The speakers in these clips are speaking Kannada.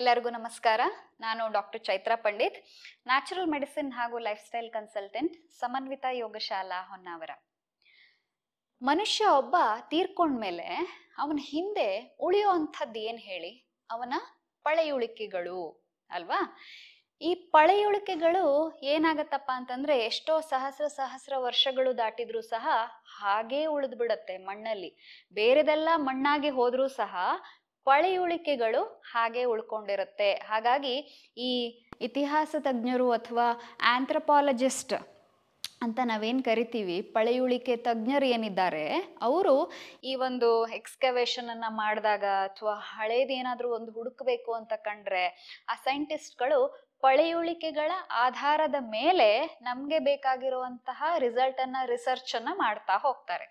ಎಲ್ಲರಿಗೂ ನಮಸ್ಕಾರ ನಾನು doctor Chaitra Pandit natural medicine ಹಾಗೂ lifestyle consultant Samanvita Yogashala Honnavar ಮನುಷ್ಯ ಒಬ್ಬ ತೀರ್ಕೊಂಡ್ಮೇಲೆ ಅವನ ಹಿಂದೆ ಉಳಿಯೋ ಅಂಥದ್ದು ಏನು ಹೇಳಿ ಅವನ ಪಳೆಯುಳಿಕೆಗಳು ಅಲ್ವಾ ಈ ಪಳೆಯುಳಿಕೆಗಳು ಏನಾಗತ್ತಪ್ಪ ಅಂತಂದ್ರೆ ಎಷ್ಟೋ ಸಹಸ್ರ ಸಹಸ್ರ ವರ್ಷಗಳು ದಾಟಿದ್ರೂ ಸಹ ಹಾಗೇ ಉಳಿದ್ಬಿಡತ್ತೆ ಮಣ್ಣಲ್ಲಿ ಬೇರೆದೆಲ್ಲ ಮಣ್ಣಾಗಿ ಹೋದ್ರೂ ಸಹ ಪಳೆಯುಳಿಕೆಗಳು ಹಾಗೆ ಉಳ್ಕೊಂಡಿರುತ್ತೆ ಹಾಗಾಗಿ ಈ ಇತಿಹಾಸ ತಜ್ಞರು ಅಥವಾ ಆಂಥ್ರಪಾಲಜಿಸ್ಟ್ ಅಂತ ನಾವೇನು ಕರಿತೀವಿ ಪಳೆಯುಳಿಕೆ ತಜ್ಞರು ಏನಿದ್ದಾರೆ ಅವರು ಈ ಒಂದು ಎಕ್ಸ್ಕವೇಷನನ್ನು ಮಾಡಿದಾಗ ಅಥವಾ ಹಳೇದೇನಾದರೂ ಒಂದು ಹುಡುಕಬೇಕು ಅಂತ ಕಂಡ್ರೆ ಆ ಸೈಂಟಿಸ್ಟ್ಗಳು ಪಳೆಯುಳಿಕೆಗಳ ಆಧಾರದ ಮೇಲೆ ನಮ್ಗೆ ಬೇಕಾಗಿರುವಂತಹ ರಿಸಲ್ಟ್ ಅನ್ನ ರಿಸರ್ಚ್ ಅನ್ನ ಮಾಡ್ತಾ ಹೋಗ್ತಾರೆ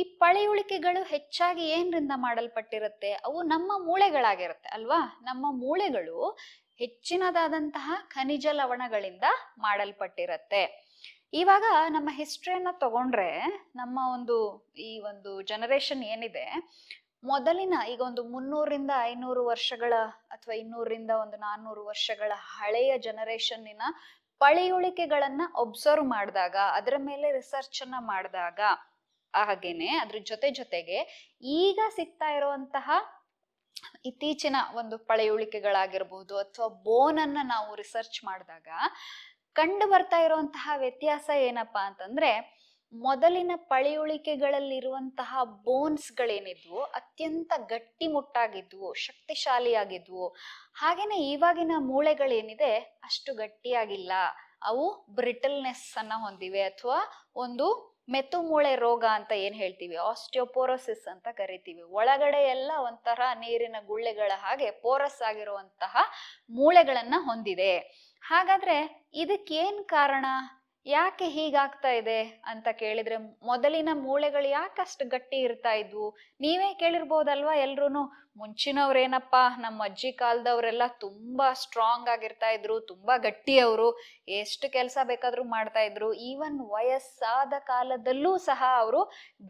ಈ ಪಳೆಯುಳಿಕೆಗಳು ಹೆಚ್ಚಾಗಿ ಏನರಿಂದ ಮಾಡಲ್ಪಟ್ಟಿರುತ್ತೆ ಅವು ನಮ್ಮ ಮೂಳೆಗಳಾಗಿರುತ್ತೆ ಅಲ್ವಾ ನಮ್ಮ ಮೂಳೆಗಳು ಹೆಚ್ಚಿನದಾದಂತಹ ಖನಿಜ ಲವಣಗಳಿಂದ ಮಾಡಲ್ಪಟ್ಟಿರುತ್ತೆ ಇವಾಗ ನಮ್ಮ ಹಿಸ್ಟ್ರಿಯನ್ನ ತಗೊಂಡ್ರೆ ನಮ್ಮ ಒಂದು ಈ ಒಂದು ಜನರೇಷನ್ ಏನಿದೆ ಮೊದಲಿನ ಈಗ ಒಂದು ಮುನ್ನೂರಿಂದ ಐನೂರು ವರ್ಷಗಳ ಅಥವಾ ಇನ್ನೂರಿಂದ ಒಂದು ನಾನ್ನೂರು ವರ್ಷಗಳ ಹಳೆಯ ಜನರೇಷನ್ನಿನ ಪಳೆಯುಳಿಕೆಗಳನ್ನ ಒಬ್ಸರ್ವ್ ಮಾಡಿದಾಗ ಅದರ ಮೇಲೆ ರಿಸರ್ಚ್ ಅನ್ನ ಮಾಡಿದಾಗ ಹಾಗೇನೆ ಅದ್ರ ಜೊತೆ ಜೊತೆಗೆ ಈಗ ಸಿಗ್ತಾ ಇರುವಂತಹ ಇತ್ತೀಚಿನ ಒಂದು ಪಳೆಯುಳಿಕೆಗಳಾಗಿರ್ಬೋದು ಅಥವಾ ಬೋನ್ ಅನ್ನ ನಾವು ರಿಸರ್ಚ್ ಮಾಡಿದಾಗ ಕಂಡು ಬರ್ತಾ ಇರುವಂತಹ ವ್ಯತ್ಯಾಸ ಏನಪ್ಪಾ ಅಂತಂದ್ರೆ ಮೊದಲಿನ ಪಳೆಯುಳಿಕೆಗಳಲ್ಲಿರುವಂತಹ ಬೋನ್ಸ್ಗಳೇನಿದ್ವು ಅತ್ಯಂತ ಗಟ್ಟಿ ಮುಟ್ಟಾಗಿದ್ವು ಶಕ್ತಿಶಾಲಿಯಾಗಿದ್ವು ಹಾಗೇನೆ ಇವಾಗಿನ ಮೂಳೆಗಳೇನಿದೆ ಅಷ್ಟು ಗಟ್ಟಿಯಾಗಿಲ್ಲ ಅವು ಬ್ರಿಟಲ್ನೆಸ್ ಅನ್ನ ಹೊಂದಿವೆ ಅಥವಾ ಒಂದು ಮೆತ್ತು ಮೂಳೆ ರೋಗ ಅಂತ ಏನ್ ಹೇಳ್ತೀವಿ ಆಸ್ಟಿಯೋಪೋರೋಸಿಸ್ ಅಂತ ಕರಿತೀವಿ ಒಳಗಡೆ ಎಲ್ಲ ಒಂಥರ ನೀರಿನ ಗುಳ್ಳೆಗಳ ಹಾಗೆ ಪೋರಸ್ ಆಗಿರುವಂತಹ ಮೂಳೆಗಳನ್ನ ಹೊಂದಿದೆ ಹಾಗಾದ್ರೆ ಇದಕ್ಕೇನ್ ಕಾರಣ ಯಾಕೆ ಹೀಗಾಗ್ತಾ ಇದೆ ಅಂತ ಕೇಳಿದ್ರೆ ಮೊದಲಿನ ಮೂಳೆಗಳು ಯಾಕಷ್ಟು ಗಟ್ಟಿ ಇರ್ತಾ ಇದ್ವು ನೀವೇ ಕೇಳಿರ್ಬೋದಲ್ವಾ ಎಲ್ರು ಮುಂಚಿನವ್ರೇನಪ್ಪ ನಮ್ಮ ಅಜ್ಜಿ ಕಾಲದವರೆಲ್ಲ ತುಂಬಾ ಸ್ಟ್ರಾಂಗ್ ಆಗಿರ್ತಾ ಇದ್ರು ತುಂಬಾ ಅವರು ಎಷ್ಟು ಕೆಲಸ ಬೇಕಾದ್ರೂ ಮಾಡ್ತಾ ಇದ್ರು ಈವನ್ ವಯಸ್ಸಾದ ಕಾಲದಲ್ಲೂ ಸಹ ಅವರು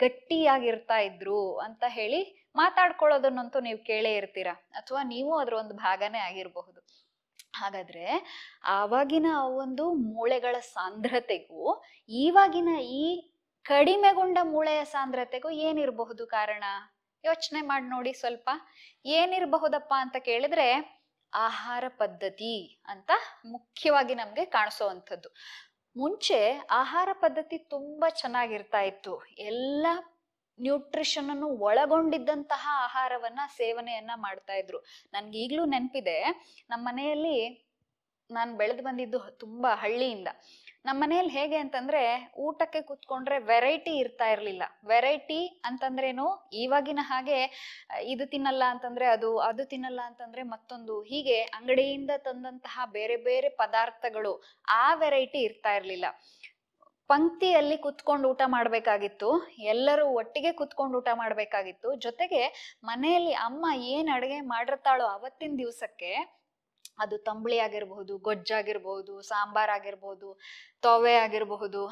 ಗಟ್ಟಿಯಾಗಿರ್ತಾ ಇದ್ರು ಅಂತ ಹೇಳಿ ಮಾತಾಡ್ಕೊಳ್ಳೋದನ್ನಂತೂ ನೀವು ಕೇಳೇ ಇರ್ತೀರಾ ಅಥವಾ ನೀವು ಅದ್ರ ಒಂದು ಭಾಗನೇ ಆಗಿರಬಹುದು ಹಾಗಾದ್ರೆ ಆವಾಗಿನ ಆ ಒಂದು ಮೂಳೆಗಳ ಸಾಂದ್ರತೆಗೂ ಇವಾಗಿನ ಈ ಕಡಿಮೆಗೊಂಡ ಮೂಳೆಯ ಸಾಂದ್ರತೆಗೂ ಏನಿರಬಹುದು ಕಾರಣ ಯೋಚನೆ ಮಾಡಿ ನೋಡಿ ಸ್ವಲ್ಪ ಏನಿರಬಹುದಪ್ಪ ಅಂತ ಕೇಳಿದ್ರೆ ಆಹಾರ ಪದ್ಧತಿ ಅಂತ ಮುಖ್ಯವಾಗಿ ನಮ್ಗೆ ಕಾಣಿಸುವಂಥದ್ದು ಮುಂಚೆ ಆಹಾರ ಪದ್ಧತಿ ತುಂಬಾ ಚೆನ್ನಾಗಿರ್ತಾ ಇತ್ತು ಎಲ್ಲ ನ್ಯೂಟ್ರಿಷನ್ ಅನ್ನು ಒಳಗೊಂಡಿದ್ದಂತಹ ಆಹಾರವನ್ನ ಸೇವನೆಯನ್ನ ಮಾಡ್ತಾ ಇದ್ರು ನನ್ಗೆ ಈಗ್ಲೂ ನೆನಪಿದೆ ನಮ್ಮ ಮನೆಯಲ್ಲಿ ನಾನು ಬೆಳೆದು ಬಂದಿದ್ದು ತುಂಬಾ ಹಳ್ಳಿಯಿಂದ ನಮ್ಮ ಮನೆಯಲ್ಲಿ ಹೇಗೆ ಅಂತಂದ್ರೆ ಊಟಕ್ಕೆ ಕೂತ್ಕೊಂಡ್ರೆ ವೆರೈಟಿ ಇರ್ತಾ ಇರ್ಲಿಲ್ಲ ವೆರೈಟಿ ಅಂತಂದ್ರೇನು ಇವಾಗಿನ ಹಾಗೆ ಇದು ತಿನ್ನಲ್ಲ ಅಂತಂದ್ರೆ ಅದು ಅದು ತಿನ್ನಲ್ಲ ಅಂತಂದ್ರೆ ಮತ್ತೊಂದು ಹೀಗೆ ಅಂಗಡಿಯಿಂದ ತಂದಂತಹ ಬೇರೆ ಬೇರೆ ಪದಾರ್ಥಗಳು ಆ ವೆರೈಟಿ ಇರ್ತಾ ಇರ್ಲಿಲ್ಲ ಪಂಕ್ತಿಯಲ್ಲಿ ಕುತ್ಕೊಂಡು ಊಟ ಮಾಡಬೇಕಾಗಿತ್ತು ಎಲ್ಲರೂ ಒಟ್ಟಿಗೆ ಕುತ್ಕೊಂಡು ಊಟ ಮಾಡಬೇಕಾಗಿತ್ತು ಜೊತೆಗೆ ಮನೆಯಲ್ಲಿ ಅಮ್ಮ ಏನು ಅಡುಗೆ ಮಾಡಿರ್ತಾಳೋ ಅವತ್ತಿನ ದಿವಸಕ್ಕೆ ಅದು ತಂಬಳಿ ಆಗಿರಬಹುದು ಗೊಜ್ಜಾಗಿರ್ಬಹುದು ಸಾಂಬಾರ್ ಆಗಿರ್ಬಹುದು ತೊವೆ ಆಗಿರ್ಬಹುದು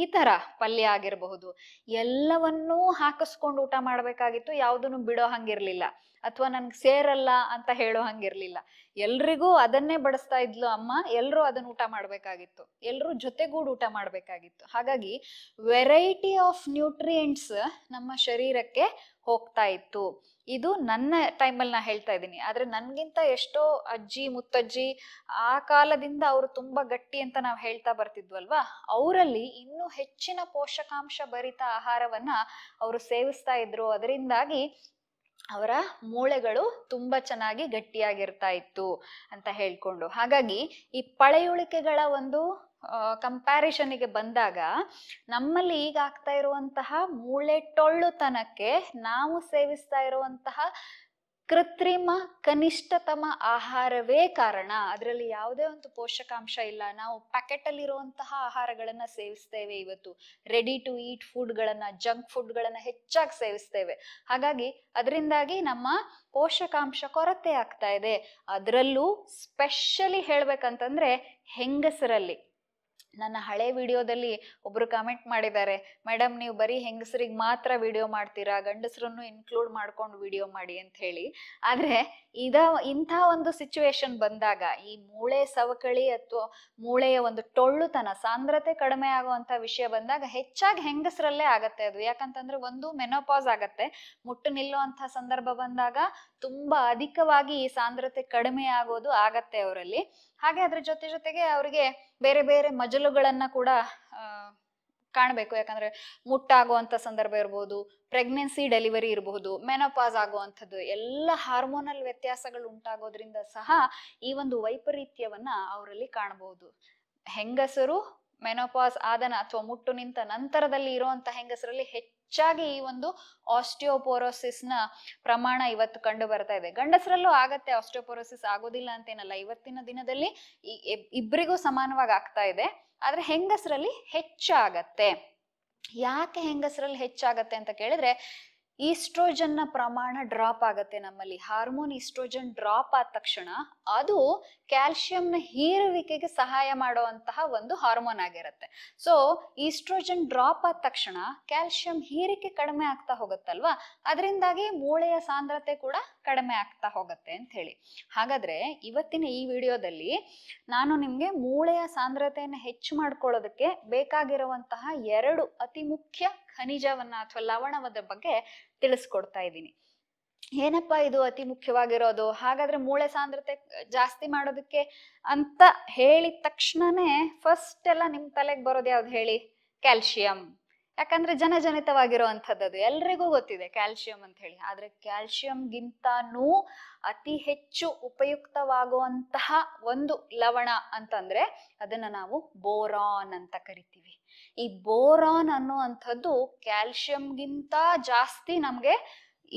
ಈ ತರ ಪಲ್ಯ ಆಗಿರಬಹುದು ಎಲ್ಲವನ್ನೂ ಹಾಕಿಸ್ಕೊಂಡು ಊಟ ಮಾಡಬೇಕಾಗಿತ್ತು ಯಾವುದನ್ನು ಬಿಡೋ ಹಂಗಿರ್ಲಿಲ್ಲ ಅಥವಾ ನನ್ಗೆ ಸೇರಲ್ಲ ಅಂತ ಹೇಳೋ ಹಂಗಿರ್ಲಿಲ್ಲ ಎಲ್ರಿಗೂ ಅದನ್ನೇ ಬಡಿಸ್ತಾ ಇದ್ಲು ಅಮ್ಮ ಎಲ್ಲರೂ ಅದನ್ನ ಊಟ ಮಾಡಬೇಕಾಗಿತ್ತು ಎಲ್ಲರೂ ಜೊತೆಗೂಡು ಊಟ ಮಾಡಬೇಕಾಗಿತ್ತು ಹಾಗಾಗಿ ವೆರೈಟಿ ಆಫ್ ನ್ಯೂಟ್ರಿಯೆಂಟ್ಸ್ ನಮ್ಮ ಶರೀರಕ್ಕೆ ಹೋಗ್ತಾ ಇತ್ತು ಇದು ನನ್ನ ಟೈಮಲ್ಲಿ ನಾ ಹೇಳ್ತಾ ಇದ್ದೀನಿ ಆದರೆ ನನಗಿಂತ ಎಷ್ಟೋ ಅಜ್ಜಿ ಮುತ್ತಜ್ಜಿ ಆ ಕಾಲದಿಂದ ಅವರು ತುಂಬ ಗಟ್ಟಿ ಅಂತ ನಾವು ಹೇಳ್ತಾ ಬರ್ತಿದ್ವಲ್ವಾ ಅವರಲ್ಲಿ ಇನ್ನೂ ಹೆಚ್ಚಿನ ಪೋಷಕಾಂಶ ಭರಿತ ಆಹಾರವನ್ನ ಅವರು ಸೇವಿಸ್ತಾ ಇದ್ರು ಅದರಿಂದಾಗಿ ಅವರ ಮೂಳೆಗಳು ತುಂಬಾ ಚೆನ್ನಾಗಿ ಗಟ್ಟಿಯಾಗಿರ್ತಾ ಇತ್ತು ಅಂತ ಹೇಳ್ಕೊಂಡು ಹಾಗಾಗಿ ಈ ಪಳೆಯುಳಿಕೆಗಳ ಒಂದು ಕಂಪ್ಯಾರಿಷನ್ಗೆ ಬಂದಾಗ ನಮ್ಮಲ್ಲಿ ಈಗ ಆಗ್ತಾ ಇರುವಂತಹ ಮೂಳೆ ಟೊಳ್ಳುತನಕ್ಕೆ ನಾವು ಸೇವಿಸ್ತಾ ಇರುವಂತಹ ಕೃತ್ರಿಮ ಕನಿಷ್ಠತಮ ಆಹಾರವೇ ಕಾರಣ ಅದರಲ್ಲಿ ಯಾವುದೇ ಒಂದು ಪೋಷಕಾಂಶ ಇಲ್ಲ ನಾವು ಪ್ಯಾಕೆಟ್ ಅಲ್ಲಿರುವಂತಹ ಆಹಾರಗಳನ್ನ ಸೇವಿಸ್ತೇವೆ ಇವತ್ತು ರೆಡಿ ಟು ಈಟ್ ಫುಡ್ಗಳನ್ನ ಜಂಕ್ ಫುಡ್ಗಳನ್ನ ಹೆಚ್ಚಾಗಿ ಸೇವಿಸ್ತೇವೆ ಹಾಗಾಗಿ ಅದರಿಂದಾಗಿ ನಮ್ಮ ಪೋಷಕಾಂಶ ಕೊರತೆ ಆಗ್ತಾ ಇದೆ ಅದರಲ್ಲೂ ಸ್ಪೆಷಲಿ ಹೇಳ್ಬೇಕಂತಂದ್ರೆ ಹೆಂಗಸರಲ್ಲಿ ನನ್ನ ಹಳೆ ವಿಡಿಯೋದಲ್ಲಿ ಒಬ್ರು ಕಮೆಂಟ್ ಮಾಡಿದ್ದಾರೆ ಮೇಡಮ್ ನೀವು ಬರೀ ಹೆಂಗಸರಿಗೆ ಮಾತ್ರ ವಿಡಿಯೋ ಮಾಡ್ತೀರಾ ಗಂಡಸರನ್ನು ಇನ್ಕ್ಲೂಡ್ ಮಾಡ್ಕೊಂಡು ವಿಡಿಯೋ ಮಾಡಿ ಅಂತ ಹೇಳಿ ಆದರೆ ಇದ ಇಂಥ ಒಂದು ಸಿಚುವೇಶನ್ ಬಂದಾಗ ಈ ಮೂಳೆ ಸವಕಳಿ ಅಥವಾ ಮೂಳೆಯ ಒಂದು ಟೊಳ್ಳುತನ ಸಾಂದ್ರತೆ ಕಡಿಮೆ ಆಗುವಂಥ ವಿಷಯ ಬಂದಾಗ ಹೆಚ್ಚಾಗಿ ಹೆಂಗಸರಲ್ಲೇ ಆಗತ್ತೆ ಅದು ಯಾಕಂತಂದ್ರೆ ಒಂದು ಮೆನೋಪಾಸ್ ಆಗತ್ತೆ ಮುಟ್ಟು ನಿಲ್ಲುವಂಥ ಸಂದರ್ಭ ಬಂದಾಗ ತುಂಬಾ ಅಧಿಕವಾಗಿ ಈ ಸಾಂದ್ರತೆ ಕಡಿಮೆ ಆಗೋದು ಆಗತ್ತೆ ಅವರಲ್ಲಿ ಹಾಗೆ ಅದ್ರ ಜೊತೆ ಜೊತೆಗೆ ಅವರಿಗೆ ಬೇರೆ ಬೇರೆ ಮಜಲುಗಳನ್ನ ಕೂಡ ಕಾಣಬೇಕು ಯಾಕಂದ್ರೆ ಮುಟ್ಟಾಗುವಂತ ಸಂದರ್ಭ ಇರಬಹುದು ಪ್ರೆಗ್ನೆನ್ಸಿ ಡೆಲಿವರಿ ಇರಬಹುದು ಮೆನೋಪಾಸ್ ಆಗುವಂಥದ್ದು ಎಲ್ಲ ಹಾರ್ಮೋನಲ್ ವ್ಯತ್ಯಾಸಗಳು ಉಂಟಾಗೋದ್ರಿಂದ ಸಹ ಈ ಒಂದು ವೈಪರೀತ್ಯವನ್ನ ಅವರಲ್ಲಿ ಕಾಣಬಹುದು ಹೆಂಗಸರು ಮೆನೋಪಾಸ್ ಆದನ ಅಥವಾ ಮುಟ್ಟು ನಿಂತ ನಂತರದಲ್ಲಿ ಇರುವಂತಹ ಹೆಂಗಸರಲ್ಲಿ ಹೆಚ್ಚು ಹೆಚ್ಚಾಗಿ ಈ ಒಂದು ಆಸ್ಟಿಯೋಪೋರೋಸಿಸ್ ನ ಪ್ರಮಾಣ ಇವತ್ತು ಕಂಡು ಬರ್ತಾ ಇದೆ ಗಂಡಸರಲ್ಲೂ ಆಗತ್ತೆ ಆಸ್ಟಿಯೋಪೋರೋಸಿಸ್ ಆಗೋದಿಲ್ಲ ಅಂತೇನಲ್ಲ ಇವತ್ತಿನ ದಿನದಲ್ಲಿ ಇಬ್ಬರಿಗೂ ಸಮಾನವಾಗಿ ಆಗ್ತಾ ಇದೆ ಆದ್ರೆ ಹೆಂಗಸರಲ್ಲಿ ಹೆಚ್ಚಾಗತ್ತೆ ಯಾಕೆ ಹೆಂಗಸರಲ್ಲಿ ಹೆಚ್ಚಾಗತ್ತೆ ಅಂತ ಕೇಳಿದ್ರೆ ಈಸ್ಟ್ರೋಜನ್ನ ಪ್ರಮಾಣ ಡ್ರಾಪ್ ಆಗುತ್ತೆ ನಮ್ಮಲ್ಲಿ ಹಾರ್ಮೋನ್ ಈಸ್ಟ್ರೋಜನ್ ಡ್ರಾಪ್ ಆದ ತಕ್ಷಣ ಅದು ಕ್ಯಾಲ್ಶಿಯಂನ ಹೀರುವಿಕೆಗೆ ಸಹಾಯ ಮಾಡುವಂತಹ ಒಂದು ಹಾರ್ಮೋನ್ ಆಗಿರುತ್ತೆ ಸೊ ಈಸ್ಟ್ರೋಜನ್ ಡ್ರಾಪ್ ಆದ ತಕ್ಷಣ ಕ್ಯಾಲ್ಶಿಯಂ ಹೀರಿಕೆ ಕಡಿಮೆ ಆಗ್ತಾ ಹೋಗುತ್ತಲ್ವಾ ಅದರಿಂದಾಗಿ ಮೂಳೆಯ ಸಾಂದ್ರತೆ ಕೂಡ ಕಡಿಮೆ ಆಗ್ತಾ ಹೋಗುತ್ತೆ ಅಂತ ಹೇಳಿ ಹಾಗಾದ್ರೆ ಇವತ್ತಿನ ಈ ವಿಡಿಯೋದಲ್ಲಿ ನಾನು ನಿಮ್ಗೆ ಮೂಳೆಯ ಸಾಂದ್ರತೆಯನ್ನು ಹೆಚ್ಚು ಮಾಡ್ಕೊಳ್ಳೋದಕ್ಕೆ ಬೇಕಾಗಿರುವಂತಹ ಎರಡು ಅತಿ ಮುಖ್ಯ ಖನಿಜವನ್ನ ಅಥವಾ ಲವಣವದ ಬಗ್ಗೆ ತಿಳಿಸ್ಕೊಡ್ತಾ ಇದ್ದೀನಿ ಏನಪ್ಪಾ ಇದು ಅತಿ ಮುಖ್ಯವಾಗಿರೋದು ಹಾಗಾದ್ರೆ ಮೂಳೆ ಸಾಂದ್ರತೆ ಜಾಸ್ತಿ ಮಾಡೋದಕ್ಕೆ ಅಂತ ಹೇಳಿದ ತಕ್ಷಣನೇ ಫಸ್ಟ್ ಎಲ್ಲ ನಿಮ್ ತಲೆಗೆ ಬರೋದು ಯಾವ್ದು ಹೇಳಿ ಕ್ಯಾಲ್ಶಿಯಂ ಯಾಕಂದ್ರೆ ಜನಜನಿತವಾಗಿರುವಂಥದ್ದು ಎಲ್ರಿಗೂ ಗೊತ್ತಿದೆ ಕ್ಯಾಲ್ಶಿಯಂ ಅಂತ ಹೇಳಿ ಆದ್ರೆ ಕ್ಯಾಲ್ಶಿಯಂಗಿಂತನೂ ಅತಿ ಹೆಚ್ಚು ಉಪಯುಕ್ತವಾಗುವಂತಹ ಒಂದು ಲವಣ ಅಂತಂದ್ರೆ ಅದನ್ನ ನಾವು ಬೋರಾನ್ ಅಂತ ಕರಿತೀವಿ ಈ ಬೋರಾನ್ ಅನ್ನುವಂಥದ್ದು ಗಿಂತ ಜಾಸ್ತಿ ನಮಗೆ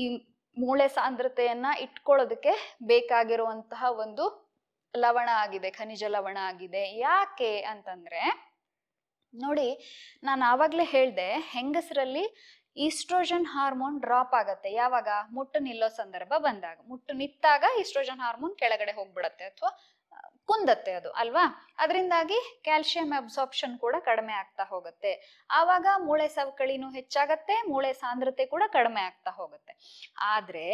ಈ ಮೂಳೆ ಸಾಂದ್ರತೆಯನ್ನ ಇಟ್ಕೊಳ್ಳೋದಕ್ಕೆ ಬೇಕಾಗಿರುವಂತಹ ಒಂದು ಲವಣ ಆಗಿದೆ ಖನಿಜ ಲವಣ ಆಗಿದೆ ಯಾಕೆ ಅಂತಂದ್ರೆ ನೋಡಿ ನಾನು ಆವಾಗಲೇ ಹೇಳಿದೆ ಹೆಂಗಸರಲ್ಲಿ ಈಸ್ಟ್ರೋಜನ್ ಹಾರ್ಮೋನ್ ಡ್ರಾಪ್ ಆಗುತ್ತೆ ಯಾವಾಗ ಮುಟ್ಟು ನಿಲ್ಲೋ ಸಂದರ್ಭ ಬಂದಾಗ ಮುಟ್ಟು ನಿಂತಾಗ ಈಸ್ಟ್ರೋಜನ್ ಹಾರ್ಮೋನ್ ಕೆಳಗಡೆ ಹೋಗ್ಬಿಡತ್ತೆ ಅಥವಾ ಕುಂದತ್ತೆ ಅದು ಅಲ್ವಾ ಅದರಿಂದಾಗಿ ಕ್ಯಾಲ್ಶಿಯಂ ಅಬ್ಸಾರ್ಪ್ಷನ್ ಕೂಡ ಕಡಿಮೆ ಆಗ್ತಾ ಹೋಗುತ್ತೆ ಆವಾಗ ಮೂಳೆ ಸವಕಳಿನೂ ಹೆಚ್ಚಾಗತ್ತೆ ಮೂಳೆ ಸಾಂದ್ರತೆ ಕೂಡ ಕಡಿಮೆ ಆಗ್ತಾ ಹೋಗುತ್ತೆ ಆದ್ರೆ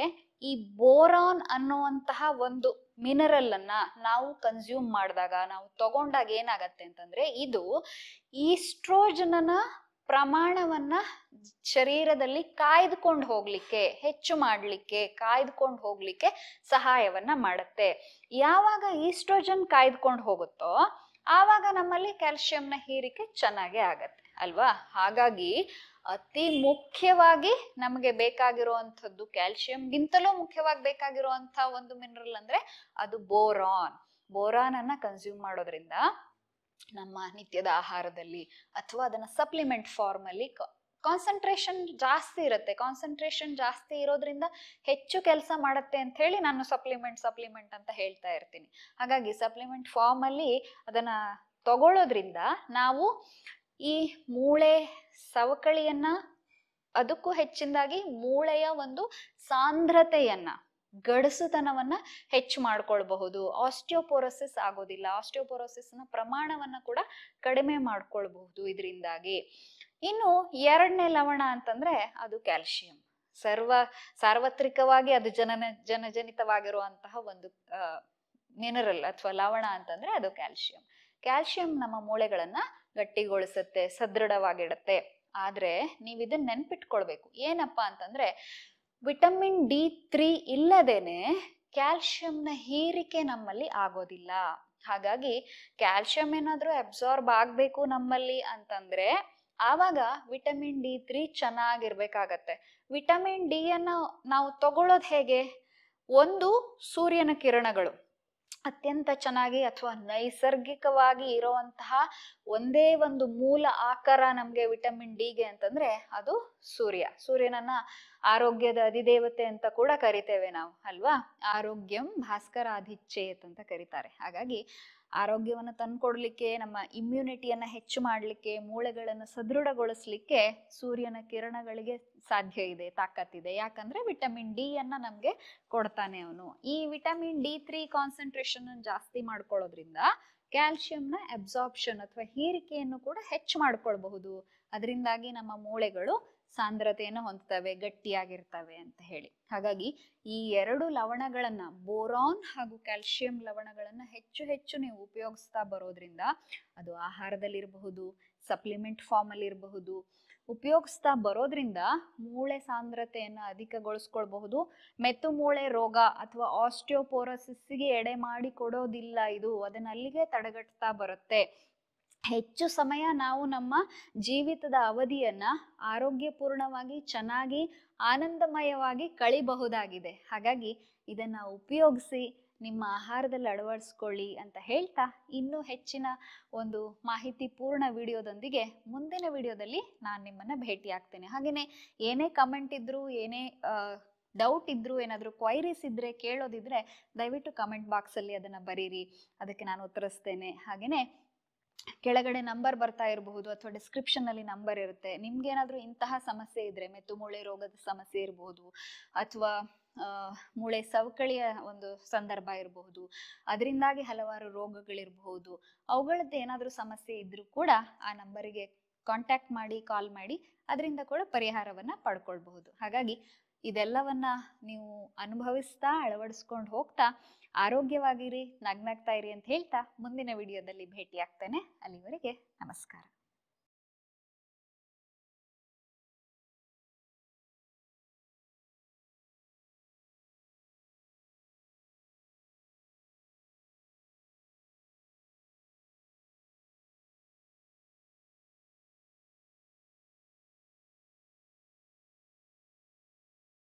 ಈ ಬೋರಾನ್ ಅನ್ನುವಂತಹ ಒಂದು ಮಿನರಲ್ ಅನ್ನ ನಾವು ಕನ್ಸ್ಯೂಮ್ ಮಾಡಿದಾಗ ನಾವು ತಗೊಂಡಾಗ ಏನಾಗತ್ತೆ ಅಂತಂದ್ರೆ ಇದು ಈಸ್ಟ್ರೋಜನನ ಪ್ರಮಾಣವನ್ನು ಶರೀರದಲ್ಲಿ ಕಾಯ್ದುಕೊಂಡು ಹೋಗ್ಲಿಕ್ಕೆ ಹೆಚ್ಚು ಮಾಡಲಿಕ್ಕೆ ಕಾಯ್ದುಕೊಂಡು ಹೋಗ್ಲಿಕ್ಕೆ ಸಹಾಯವನ್ನ ಮಾಡುತ್ತೆ ಯಾವಾಗ ಈಸ್ಟ್ರೋಜನ್ ಕಾಯ್ದುಕೊಂಡು ಹೋಗುತ್ತೋ ಆವಾಗ ನಮ್ಮಲ್ಲಿ ಕ್ಯಾಲ್ಸಿಯಂನ ಹೀರಿಕೆ ಚೆನ್ನಾಗೇ ಆಗತ್ತೆ ಅಲ್ವಾ ಹಾಗಾಗಿ ಅತಿ ಮುಖ್ಯವಾಗಿ ನಮಗೆ ಬೇಕಾಗಿರುವಂಥದ್ದು ಕ್ಯಾಲ್ಸಿಯಂಗಿಂತಲೂ ಮುಖ್ಯವಾಗಿ ಬೇಕಾಗಿರುವಂಥ ಒಂದು ಮಿನರಲ್ ಅಂದ್ರೆ ಅದು ಬೋರಾನ್ ಬೋರಾನ್ ಅನ್ನ ಕನ್ಸ್ಯೂಮ್ ಮಾಡೋದ್ರಿಂದ ನಮ್ಮ ನಿತ್ಯದ ಆಹಾರದಲ್ಲಿ ಅಥವಾ ಅದನ್ನ ಸಪ್ಲಿಮೆಂಟ್ ಫಾರ್ಮ್ ಅಲ್ಲಿ ಕಾನ್ಸಂಟ್ರೇಷನ್ ಜಾಸ್ತಿ ಇರುತ್ತೆ ಕಾನ್ಸಂಟ್ರೇಷನ್ ಜಾಸ್ತಿ ಇರೋದ್ರಿಂದ ಹೆಚ್ಚು ಕೆಲಸ ಮಾಡುತ್ತೆ ಅಂತ ಹೇಳಿ ನಾನು ಸಪ್ಲಿಮೆಂಟ್ ಸಪ್ಲಿಮೆಂಟ್ ಅಂತ ಹೇಳ್ತಾ ಇರ್ತೀನಿ ಹಾಗಾಗಿ ಸಪ್ಲಿಮೆಂಟ್ ಫಾರ್ಮ್ ಅಲ್ಲಿ ಅದನ್ನ ತಗೊಳ್ಳೋದ್ರಿಂದ ನಾವು ಈ ಮೂಳೆ ಸವಕಳಿಯನ್ನ ಅದಕ್ಕೂ ಹೆಚ್ಚಿನದಾಗಿ ಮೂಳೆಯ ಒಂದು ಸಾಂದ್ರತೆಯನ್ನ ಗಡಸುತನವನ್ನ ಹೆಚ್ಚು ಮಾಡ್ಕೊಳ್ಬಹುದು ಆಸ್ಟಿಯೋಪೊರೋಸಿಸ್ ಆಗೋದಿಲ್ಲ ಆಸ್ಟಿಯೋಪೊರೋಸಿಸ್ ನ ಪ್ರಮಾಣವನ್ನ ಕೂಡ ಕಡಿಮೆ ಮಾಡ್ಕೊಳ್ಬಹುದು ಇದರಿಂದಾಗಿ ಇನ್ನು ಎರಡನೇ ಲವಣ ಅಂತಂದ್ರೆ ಅದು ಕ್ಯಾಲ್ಶಿಯಂ ಸರ್ವ ಸಾರ್ವತ್ರಿಕವಾಗಿ ಅದು ಜನನ ಜನಜನಿತವಾಗಿರುವಂತಹ ಒಂದು ಮಿನರಲ್ ಅಥವಾ ಲವಣ ಅಂತಂದ್ರೆ ಅದು ಕ್ಯಾಲ್ಶಿಯಂ ಕ್ಯಾಲ್ಶಿಯಂ ನಮ್ಮ ಮೂಳೆಗಳನ್ನ ಗಟ್ಟಿಗೊಳಿಸುತ್ತೆ ಸದೃಢವಾಗಿಡುತ್ತೆ ಆದರೆ ನೀವು ಇದನ್ನ ನೆನ್ಪಿಟ್ಕೊಳ್ಬೇಕು ಏನಪ್ಪಾ ಅಂತಂದ್ರೆ ವಿಟಮಿನ್ ಡಿ ತ್ರೀ ಇಲ್ಲದೇನೆ ಕ್ಯಾಲ್ಶಿಯಂನ ಹೀರಿಕೆ ನಮ್ಮಲ್ಲಿ ಆಗೋದಿಲ್ಲ ಹಾಗಾಗಿ ಕ್ಯಾಲ್ಶಿಯಂ ಏನಾದರೂ ಅಬ್ಸಾರ್ಬ್ ಆಗಬೇಕು ನಮ್ಮಲ್ಲಿ ಅಂತಂದ್ರೆ ಆವಾಗ ವಿಟಮಿನ್ ಡಿ ತ್ರೀ ಚೆನ್ನಾಗಿರ್ಬೇಕಾಗತ್ತೆ ವಿಟಮಿನ್ ಡಿ ಅನ್ನ ನಾವು ತಗೊಳ್ಳೋದು ಹೇಗೆ ಒಂದು ಸೂರ್ಯನ ಕಿರಣಗಳು ಅತ್ಯಂತ ಚೆನ್ನಾಗಿ ಅಥವಾ ನೈಸರ್ಗಿಕವಾಗಿ ಇರುವಂತಹ ಒಂದೇ ಒಂದು ಮೂಲ ಆಕಾರ ನಮಗೆ ವಿಟಮಿನ್ ಡಿಗೆ ಅಂತಂದ್ರೆ ಅದು ಸೂರ್ಯ ಸೂರ್ಯನನ್ನ ಆರೋಗ್ಯದ ಅಧಿದೇವತೆ ಅಂತ ಕೂಡ ಕರಿತೇವೆ ನಾವು ಅಲ್ವಾ ಆರೋಗ್ಯಂ ಅಧಿಚ್ಛೇತ್ ಅಂತ ಕರೀತಾರೆ ಹಾಗಾಗಿ ಆರೋಗ್ಯವನ್ನು ತಂದುಕೊಡ್ಲಿಕ್ಕೆ ನಮ್ಮ ಇಮ್ಯುನಿಟಿಯನ್ನು ಹೆಚ್ಚು ಮಾಡಲಿಕ್ಕೆ ಮೂಳೆಗಳನ್ನು ಸದೃಢಗೊಳಿಸ್ಲಿಕ್ಕೆ ಸೂರ್ಯನ ಕಿರಣಗಳಿಗೆ ಸಾಧ್ಯ ಇದೆ ತಾಕತ್ತಿದೆ ಯಾಕಂದ್ರೆ ವಿಟಮಿನ್ ಡಿ ಅನ್ನ ನಮಗೆ ಕೊಡ್ತಾನೆ ಅವನು ಈ ವಿಟಮಿನ್ ಡಿ ತ್ರೀ ಕಾನ್ಸಂಟ್ರೇಷನ್ ಜಾಸ್ತಿ ಮಾಡ್ಕೊಳ್ಳೋದ್ರಿಂದ ಕ್ಯಾಲ್ಶಿಯಂನ ಅಬ್ಸಾರ್ಬ್ಷನ್ ಅಥವಾ ಹೀರಿಕೆಯನ್ನು ಕೂಡ ಹೆಚ್ಚು ಮಾಡ್ಕೊಳ್ಬಹುದು ಅದರಿಂದಾಗಿ ನಮ್ಮ ಮೂಳೆಗಳು ಸಾಂದ್ರತೆಯನ್ನು ಹೊಂದ್ತವೆ ಗಟ್ಟಿಯಾಗಿರ್ತವೆ ಅಂತ ಹೇಳಿ ಹಾಗಾಗಿ ಈ ಎರಡು ಲವಣಗಳನ್ನ ಬೋರಾನ್ ಹಾಗೂ ಕ್ಯಾಲ್ಶಿಯಂ ಲವಣಗಳನ್ನ ಹೆಚ್ಚು ಹೆಚ್ಚು ನೀವು ಉಪಯೋಗಿಸ್ತಾ ಬರೋದ್ರಿಂದ ಅದು ಆಹಾರದಲ್ಲಿರಬಹುದು ಸಪ್ಲಿಮೆಂಟ್ ಫಾರ್ಮ್ ಅಲ್ಲಿ ಇರಬಹುದು ಉಪಯೋಗಿಸ್ತಾ ಬರೋದ್ರಿಂದ ಮೂಳೆ ಸಾಂದ್ರತೆಯನ್ನು ಅಧಿಕಗೊಳಿಸ್ಕೊಳ್ಬಹುದು ಮೆತ್ತು ಮೂಳೆ ರೋಗ ಅಥವಾ ಆಸ್ಟಿಯೋಪೋರೋಸಿಸ್ಗೆ ಎಡೆ ಮಾಡಿ ಕೊಡೋದಿಲ್ಲ ಇದು ಅದನ್ನ ಅಲ್ಲಿಗೆ ತಡೆಗಟ್ತಾ ಬರುತ್ತೆ ಹೆಚ್ಚು ಸಮಯ ನಾವು ನಮ್ಮ ಜೀವಿತದ ಅವಧಿಯನ್ನ ಆರೋಗ್ಯಪೂರ್ಣವಾಗಿ ಚೆನ್ನಾಗಿ ಆನಂದಮಯವಾಗಿ ಕಳಿಬಹುದಾಗಿದೆ ಹಾಗಾಗಿ ಇದನ್ನ ಉಪಯೋಗಿಸಿ ನಿಮ್ಮ ಆಹಾರದಲ್ಲಿ ಅಳವಡಿಸ್ಕೊಳ್ಳಿ ಅಂತ ಹೇಳ್ತಾ ಇನ್ನೂ ಹೆಚ್ಚಿನ ಒಂದು ಮಾಹಿತಿ ಪೂರ್ಣ ವಿಡಿಯೋದೊಂದಿಗೆ ಮುಂದಿನ ವಿಡಿಯೋದಲ್ಲಿ ನಾನು ನಿಮ್ಮನ್ನು ಭೇಟಿ ಆಗ್ತೇನೆ ಹಾಗೆಯೇ ಏನೇ ಕಮೆಂಟ್ ಇದ್ದರೂ ಏನೇ ಡೌಟ್ ಇದ್ದರೂ ಏನಾದರೂ ಕ್ವೈರೀಸ್ ಇದ್ದರೆ ಕೇಳೋದಿದ್ರೆ ದಯವಿಟ್ಟು ಕಮೆಂಟ್ ಬಾಕ್ಸಲ್ಲಿ ಅದನ್ನು ಬರೀರಿ ಅದಕ್ಕೆ ನಾನು ಉತ್ತರಿಸ್ತೇನೆ ಹಾಗೆಯೇ ಕೆಳಗಡೆ ನಂಬರ್ ಬರ್ತಾ ಇರಬಹುದು ಅಥವಾ ಡಿಸ್ಕ್ರಿಪ್ಷನ್ ಅಲ್ಲಿ ನಂಬರ್ ಇರುತ್ತೆ ನಿಮ್ಗೆ ಏನಾದ್ರೂ ಇಂತಹ ಸಮಸ್ಯೆ ಇದ್ರೆ ಮೆತ್ತು ಮೂಳೆ ರೋಗದ ಸಮಸ್ಯೆ ಇರಬಹುದು ಅಥವಾ ಮೂಳೆ ಸವಕಳಿಯ ಒಂದು ಸಂದರ್ಭ ಇರಬಹುದು ಅದರಿಂದಾಗಿ ಹಲವಾರು ರೋಗಗಳಿರಬಹುದು ಅವುಗಳದ್ದು ಏನಾದರೂ ಸಮಸ್ಯೆ ಇದ್ರೂ ಕೂಡ ಆ ನಂಬರಿಗೆ ಕಾಂಟ್ಯಾಕ್ಟ್ ಮಾಡಿ ಕಾಲ್ ಮಾಡಿ ಅದರಿಂದ ಕೂಡ ಪರಿಹಾರವನ್ನ ಪಡ್ಕೊಳ್ಬಹುದು ಹಾಗಾಗಿ ಇದೆಲ್ಲವನ್ನ ನೀವು ಅನುಭವಿಸ್ತಾ ಅಳವಡಿಸ್ಕೊಂಡು ಹೋಗ್ತಾ ಆರೋಗ್ಯವಾಗಿರಿ ನಗ್ನಾಗ್ತಾ ಇರಿ ಅಂತ ಹೇಳ್ತಾ ಮುಂದಿನ ವಿಡಿಯೋದಲ್ಲಿ ಭೇಟಿ ಆಗ್ತೇನೆ ಅಲ್ಲಿವರೆಗೆ